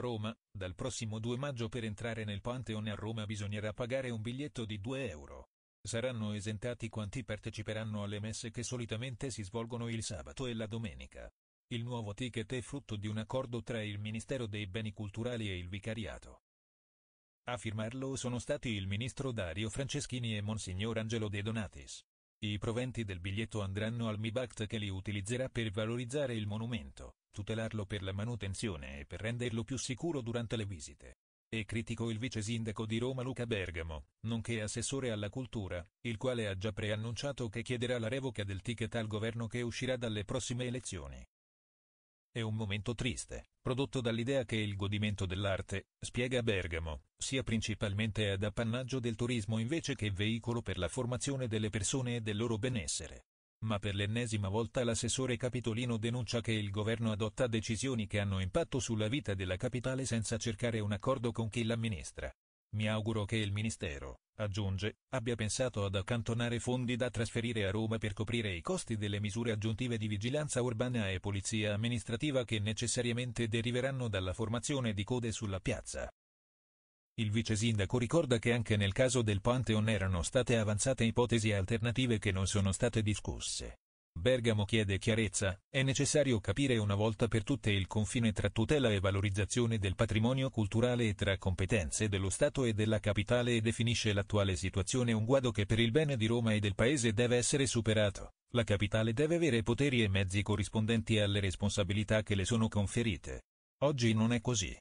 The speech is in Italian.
Roma, dal prossimo 2 maggio per entrare nel Pantheon a Roma bisognerà pagare un biglietto di 2 euro. Saranno esentati quanti parteciperanno alle messe che solitamente si svolgono il sabato e la domenica. Il nuovo ticket è frutto di un accordo tra il Ministero dei Beni Culturali e il Vicariato. A firmarlo sono stati il ministro Dario Franceschini e Monsignor Angelo De Donatis. I proventi del biglietto andranno al MIBACT che li utilizzerà per valorizzare il monumento tutelarlo per la manutenzione e per renderlo più sicuro durante le visite. E critico il vice sindaco di Roma Luca Bergamo, nonché assessore alla cultura, il quale ha già preannunciato che chiederà la revoca del ticket al governo che uscirà dalle prossime elezioni. È un momento triste, prodotto dall'idea che il godimento dell'arte, spiega Bergamo, sia principalmente ad appannaggio del turismo invece che veicolo per la formazione delle persone e del loro benessere ma per l'ennesima volta l'assessore capitolino denuncia che il governo adotta decisioni che hanno impatto sulla vita della capitale senza cercare un accordo con chi l'amministra. Mi auguro che il Ministero, aggiunge, abbia pensato ad accantonare fondi da trasferire a Roma per coprire i costi delle misure aggiuntive di vigilanza urbana e polizia amministrativa che necessariamente deriveranno dalla formazione di code sulla piazza. Il vice sindaco ricorda che anche nel caso del Pantheon erano state avanzate ipotesi alternative che non sono state discusse. Bergamo chiede chiarezza, è necessario capire una volta per tutte il confine tra tutela e valorizzazione del patrimonio culturale e tra competenze dello Stato e della capitale e definisce l'attuale situazione un guado che per il bene di Roma e del Paese deve essere superato. La capitale deve avere poteri e mezzi corrispondenti alle responsabilità che le sono conferite. Oggi non è così.